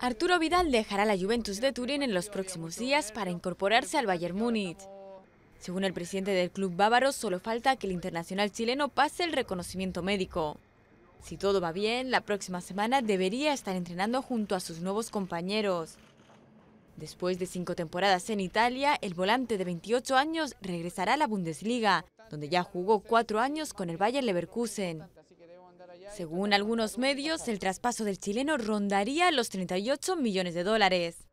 Arturo Vidal dejará la Juventus de Turín en los próximos días para incorporarse al Bayern Múnich. Según el presidente del club bávaro, solo falta que el internacional chileno pase el reconocimiento médico. Si todo va bien, la próxima semana debería estar entrenando junto a sus nuevos compañeros. Después de cinco temporadas en Italia, el volante de 28 años regresará a la Bundesliga, donde ya jugó cuatro años con el Bayern Leverkusen. Según algunos medios, el traspaso del chileno rondaría los 38 millones de dólares.